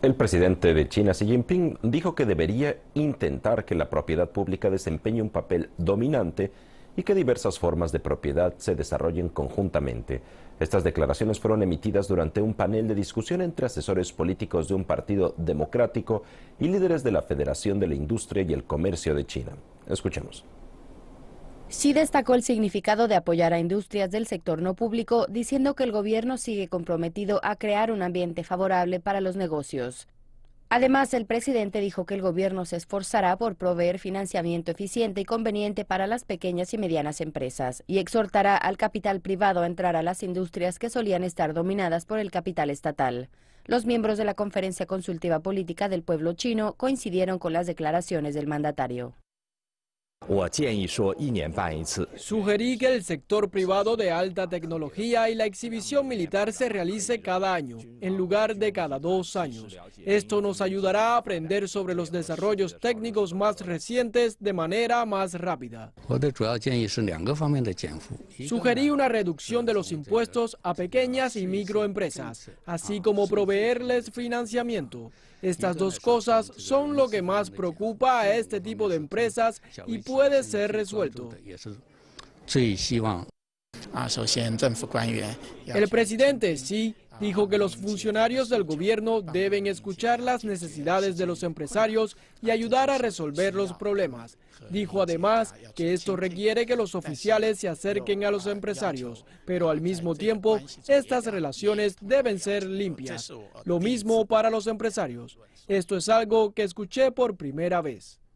El presidente de China, Xi Jinping, dijo que debería intentar que la propiedad pública desempeñe un papel dominante y que diversas formas de propiedad se desarrollen conjuntamente. Estas declaraciones fueron emitidas durante un panel de discusión entre asesores políticos de un partido democrático y líderes de la Federación de la Industria y el Comercio de China. Escuchemos. Sí destacó el significado de apoyar a industrias del sector no público, diciendo que el gobierno sigue comprometido a crear un ambiente favorable para los negocios. Además, el presidente dijo que el gobierno se esforzará por proveer financiamiento eficiente y conveniente para las pequeñas y medianas empresas y exhortará al capital privado a entrar a las industrias que solían estar dominadas por el capital estatal. Los miembros de la Conferencia Consultiva Política del Pueblo Chino coincidieron con las declaraciones del mandatario. Sugerí que el sector privado de alta tecnología y la exhibición militar se realice cada año, en lugar de cada dos años. Esto nos ayudará a aprender sobre los desarrollos técnicos más recientes de manera más rápida. Sugerí una reducción de los impuestos a pequeñas y microempresas, así como proveerles financiamiento. Estas dos cosas son lo que más preocupa a este tipo de empresas y puede ser resuelto. El presidente sí dijo que los funcionarios del gobierno deben escuchar las necesidades de los empresarios y ayudar a resolver los problemas. Dijo además que esto requiere que los oficiales se acerquen a los empresarios, pero al mismo tiempo estas relaciones deben ser limpias. Lo mismo para los empresarios. Esto es algo que escuché por primera vez.